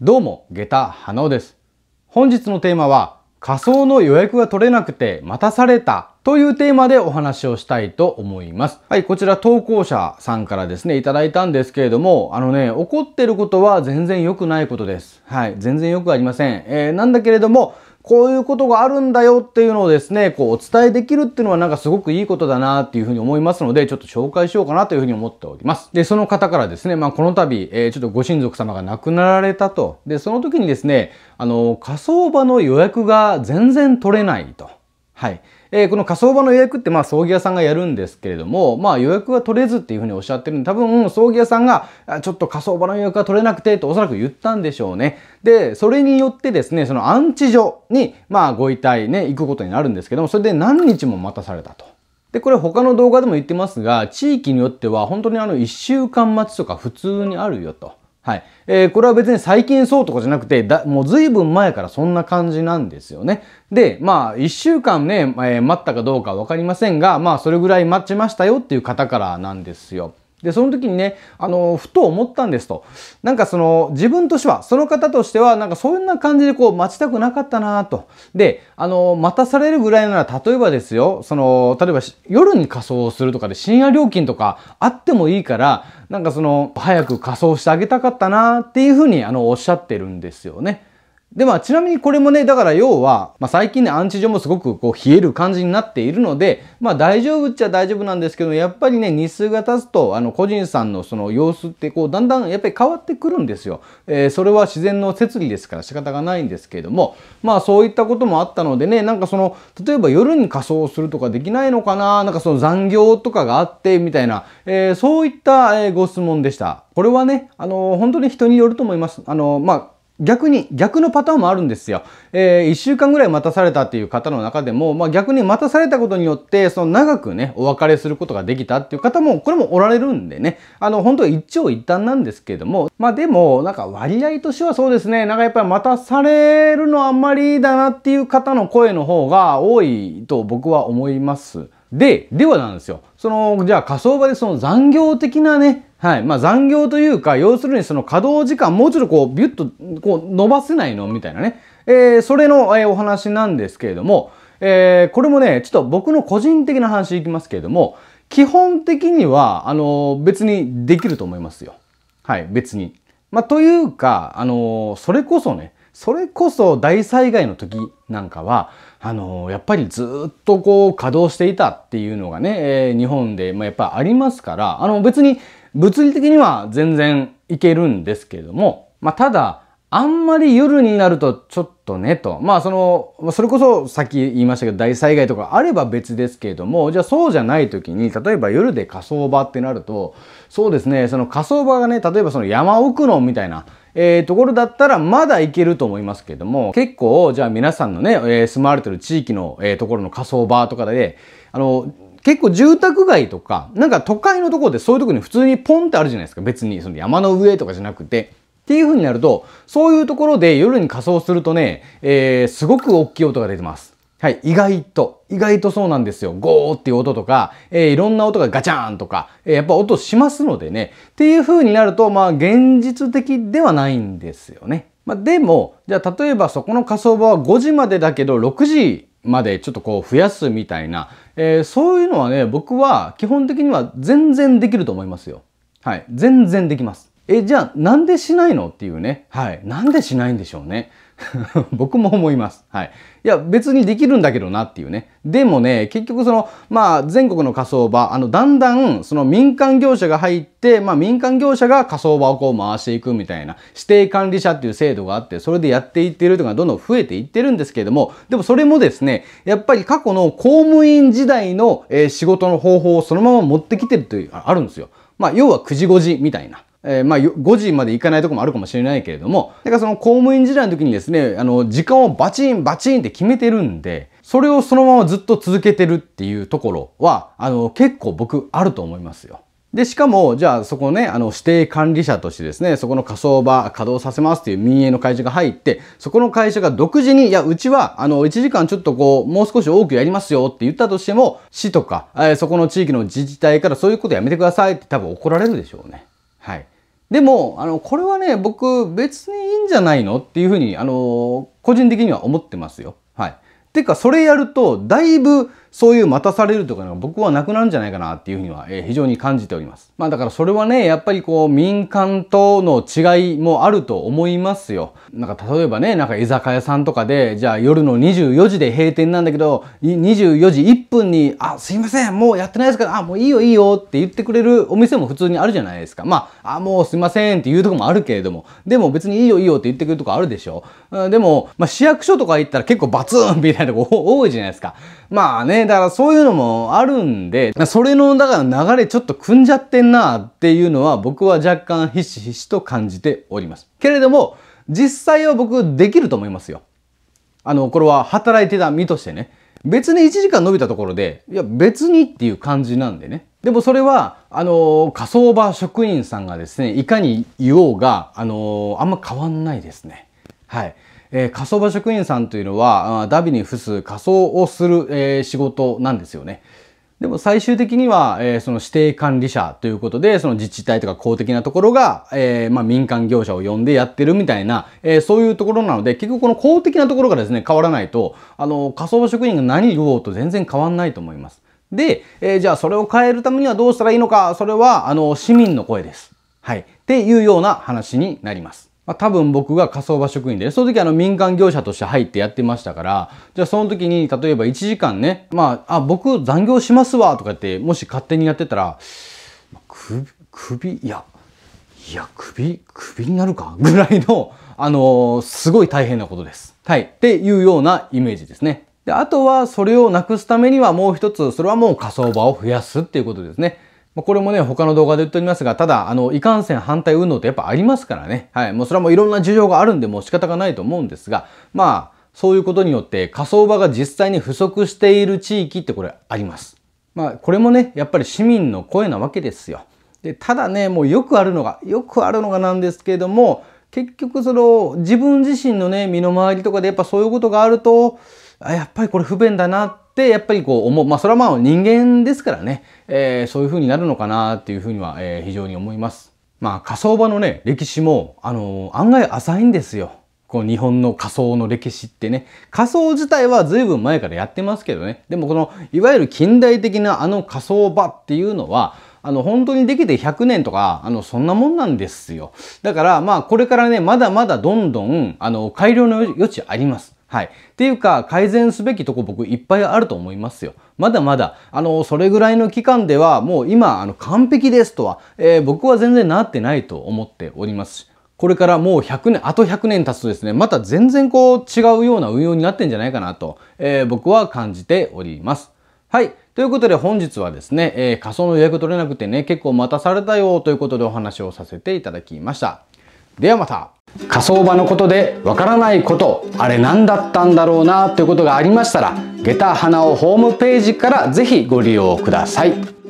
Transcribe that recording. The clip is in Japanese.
どうも、下駄花尾です。本日のテーマは、仮想の予約が取れなくて待たされたというテーマでお話をしたいと思います。はい、こちら投稿者さんからですね、いただいたんですけれども、あのね、怒ってることは全然良くないことです。はい、全然良くありません。えー、なんだけれども、こういうことがあるんだよっていうのをですね、こうお伝えできるっていうのはなんかすごくいいことだなっていうふうに思いますので、ちょっと紹介しようかなというふうに思っております。で、その方からですね、まあこの度、えー、ちょっとご親族様が亡くなられたと。で、その時にですね、あの、火葬場の予約が全然取れないと。はい。えー、この火葬場の予約ってまあ葬儀屋さんがやるんですけれども、まあ予約は取れずっていうふうにおっしゃってるんで、多分葬儀屋さんが、ちょっと火葬場の予約が取れなくてとおそらく言ったんでしょうね。で、それによってですね、その安置所に、まあご遺体ね、行くことになるんですけども、それで何日も待たされたと。で、これ他の動画でも言ってますが、地域によっては本当にあの1週間待ちとか普通にあるよと。はい。えー、これは別に最近そうとかじゃなくて、だ、もう随分前からそんな感じなんですよね。で、まあ、一週間ね、えー、待ったかどうかわかりませんが、まあ、それぐらい待ちましたよっていう方からなんですよ。で、その時にね、あの、ふと思ったんですと。なんかその、自分としては、その方としては、なんかそんな感じでこう、待ちたくなかったなと。で、あの、待たされるぐらいなら、例えばですよ、その、例えば夜に仮装をするとかで、深夜料金とかあってもいいから、なんかその、早く仮装してあげたかったなっていうふうに、あの、おっしゃってるんですよね。で、まあ、ちなみにこれもね、だから要は、まあ、最近ね、アンチもすごくこう、冷える感じになっているので、まあ、大丈夫っちゃ大丈夫なんですけど、やっぱりね、日数が経つと、あの、個人さんのその様子って、こう、だんだんやっぱり変わってくるんですよ。えー、それは自然の摂理ですから仕方がないんですけれども、まあ、そういったこともあったのでね、なんかその、例えば夜に仮装するとかできないのかな、なんかその残業とかがあって、みたいな、えー、そういった、えご質問でした。これはね、あの、本当に人によると思います。あの、まあ、逆に、逆のパターンもあるんですよ。えー、1週間ぐらい待たされたっていう方の中でも、まあ逆に待たされたことによって、その長くね、お別れすることができたっていう方も、これもおられるんでね、あの、本当一長一短なんですけども、まあでも、なんか割合としてはそうですね、なんかやっぱり待たされるのあんまりだなっていう方の声の方が多いと僕は思います。で、ではなんですよ。その、じゃあ場でその残業的なね、はいまあ、残業というか要するにその稼働時間もうちょっとこうビュッとこう伸ばせないのみたいなね、えー、それの、えー、お話なんですけれども、えー、これもねちょっと僕の個人的な話いきますけれども基本的にはあの別にできると思いますよ。はい別に。まあ、というかあのそれこそねそれこそ大災害の時なんかはあのやっぱりずっとこう稼働していたっていうのがね、え日本で、まあ、やっぱありますからあの別に物理的には全然いけるんですけれども、まあ、ただ、あんまり夜になるとちょっとねと。まあその、それこそさっき言いましたけど大災害とかあれば別ですけれども、じゃあそうじゃない時に、例えば夜で火葬場ってなると、そうですね、その火葬場がね、例えばその山奥のみたいな、えー、ところだったらまだいけると思いますけれども、結構じゃあ皆さんのね、えー、住まわれてる地域の、えー、ところの火葬場とかで、あの、結構住宅街とか、なんか都会のところでそういうとこに普通にポンってあるじゃないですか。別にその山の上とかじゃなくて。っていう風になると、そういうところで夜に仮装するとね、えー、すごく大きい音が出てます。はい、意外と、意外とそうなんですよ。ゴーっていう音とか、えー、いろんな音がガチャーンとか、えー、やっぱ音しますのでね。っていう風になると、まあ現実的ではないんですよね。まあでも、じゃあ例えばそこの仮装場は5時までだけど、6時までちょっとこう増やすみたいな、えー、そういうのはね、僕は基本的には全然できると思いますよ。はい。全然できます。え、じゃあなんでしないのっていうね。はい。なんでしないんでしょうね。僕も思います。はい。いや、別にできるんだけどなっていうね。でもね、結局その、まあ、全国の火葬場、あの、だんだん、その民間業者が入って、まあ、民間業者が火葬場をこう回していくみたいな、指定管理者っていう制度があって、それでやっていってるとか、どんどん増えていってるんですけれども、でもそれもですね、やっぱり過去の公務員時代の、えー、仕事の方法をそのまま持ってきてるという、あるんですよ。まあ、要は9時5時みたいな。えー、まあ、5時まで行かないとこもあるかもしれないけれども、だからその公務員時代の時にですね、あの、時間をバチンバチンって決めてるんで、それをそのままずっと続けてるっていうところは、あの、結構僕あると思いますよ。で、しかも、じゃあそこね、あの、指定管理者としてですね、そこの仮想場稼働させますっていう民営の会社が入って、そこの会社が独自に、いや、うちは、あの、1時間ちょっとこう、もう少し多くやりますよって言ったとしても、市とか、えー、そこの地域の自治体からそういうことやめてくださいって多分怒られるでしょうね。はい。でも、あの、これはね、僕、別にいいんじゃないのっていうふうに、あの、個人的には思ってますよ。はい。てか、それやると、だいぶ、そういう待たされるとかのが僕はなくなるんじゃないかなっていうふうには、え非常に感じております。まあだからそれはね、やっぱりこう民間との違いもあると思いますよ。なんか例えばね、なんか居酒屋さんとかで、じゃあ夜の24時で閉店なんだけど、24時1分に、あ、すいません、もうやってないですから、あ、もういいよいいよって言ってくれるお店も普通にあるじゃないですか。まあ、あ、もうすいませんっていうとこもあるけれども、でも別にいいよいいよって言ってくるとこあるでしょ。でも、まあ市役所とか行ったら結構バツンみたいなとこ多いじゃないですか。まあね、だからそういうのもあるんで、それの、だから流れちょっと組んじゃってんなっていうのは僕は若干ひしひしと感じております。けれども、実際は僕できると思いますよ。あの、これは働いてた身としてね。別に1時間伸びたところで、いや別にっていう感じなんでね。でもそれは、あのー、火葬場職員さんがですね、いかに言おうが、あのー、あんま変わんないですね。はい。えー、火葬場職員さんというのはダビに付す火葬をする、えー、仕事なんですよね。でも最終的には、えー、その指定管理者ということで、その自治体とか公的なところが、えー、まあ民間業者を呼んでやってるみたいな、えー、そういうところなので、結局この公的なところがですね、変わらないと、あの、仮想職員が何言おうと全然変わんないと思います。で、えー、じゃあそれを変えるためにはどうしたらいいのか、それは、あの、市民の声です。はい。っていうような話になります。まあ、多分僕が火葬場職員で、その時あの民間業者として入ってやってましたから、じゃあその時に例えば1時間ね、まあ、あ、僕残業しますわとか言って、もし勝手にやってたら、首、首、いや、いや、首、首になるか ぐらいの、あのー、すごい大変なことです。はい。っていうようなイメージですね。で、あとはそれをなくすためにはもう一つ、それはもう火葬場を増やすっていうことですね。まこれもね、他の動画で言っておりますが、ただ、あの、いかんせん反対運動ってやっぱありますからね。はい。もうそれはもういろんな事情があるんで、もう仕方がないと思うんですが、まあ、そういうことによって仮想場が実際に不足している地域ってこれあります。まあ、これもね、やっぱり市民の声なわけですよ。で、ただね、もうよくあるのが、よくあるのがなんですけれども、結局その、自分自身のね、身の回りとかでやっぱそういうことがあると、あやっぱりこれ不便だなっでやっぱりこう思う、まあ、それはまあ人間ですからね、えー、そういう風になるのかなっていう風には、えー、非常に思います。まあ火葬場のね歴史も、あのー、案外浅いんですよ。こう日本の仮想の歴史ってね仮想自体は随分前からやってますけどねでもこのいわゆる近代的なあの仮想場っていうのはあの本当にできて100年とかあのそんなもんなんですよだからまあこれからねまだまだどんどんあの改良の余地ありますはい。っていうか、改善すべきとこ僕いっぱいあると思いますよ。まだまだ、あの、それぐらいの期間では、もう今、あの、完璧ですとは、えー、僕は全然なってないと思っておりますこれからもう100年、あと100年経つとですね、また全然こう違うような運用になってんじゃないかなと、えー、僕は感じております。はい。ということで本日はですね、えー、仮想の予約取れなくてね、結構待たされたよということでお話をさせていただきました。ではまた火葬場のことでわからないことあれ何だったんだろうなということがありましたら下駄花をホームページから是非ご利用ください。